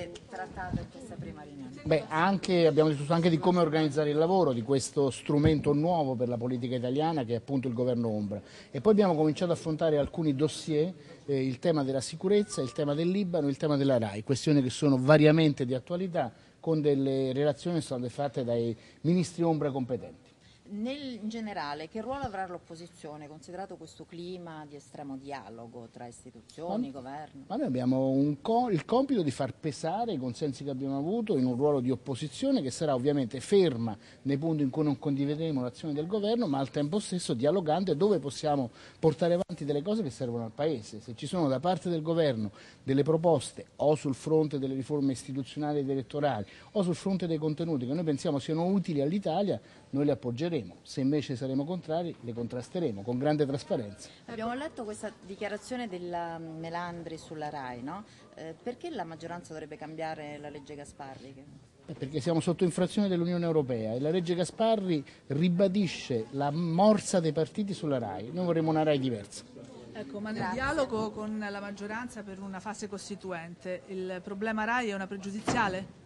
avete trattato in questa prima riunione? Beh, anche, abbiamo discusso anche di come organizzare il lavoro di questo strumento nuovo per la politica italiana che è appunto il governo ombra e poi abbiamo cominciato ad affrontare alcuni dossier, eh, il tema della sicurezza, il tema del Libano, il tema della RAI, questioni che sono variamente di attualità con delle relazioni che sono state fatte dai ministri ombra competenti. Nel, in generale, che ruolo avrà l'opposizione, considerato questo clima di estremo dialogo tra istituzioni, ma, governo? Ma noi abbiamo co il compito di far pesare i consensi che abbiamo avuto in un ruolo di opposizione che sarà ovviamente ferma nei punti in cui non condivideremo l'azione del governo, ma al tempo stesso dialogante dove possiamo portare avanti delle cose che servono al Paese. Se ci sono da parte del governo delle proposte o sul fronte delle riforme istituzionali ed elettorali o sul fronte dei contenuti che noi pensiamo siano utili all'Italia, noi le appoggeremo voteremo, se invece saremo contrari le contrasteremo con grande trasparenza. Eh, abbiamo letto questa dichiarazione della mm, Melandri sulla RAI, no? Eh, perché la maggioranza dovrebbe cambiare la legge Gasparri? perché siamo sotto infrazione dell'Unione Europea e la legge Gasparri ribadisce la morsa dei partiti sulla RAI, noi vorremmo una RAI diversa. Ecco, ma nel Grazie. dialogo con la maggioranza per una fase costituente, il problema RAI è una pregiudiziale?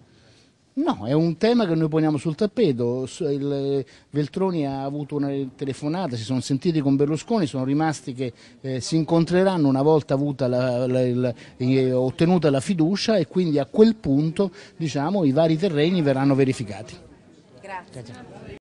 No, è un tema che noi poniamo sul tappeto. Il Veltroni ha avuto una telefonata, si sono sentiti con Berlusconi, sono rimasti che eh, si incontreranno una volta la, la, la, eh, ottenuta la fiducia e quindi a quel punto diciamo, i vari terreni verranno verificati. Grazie.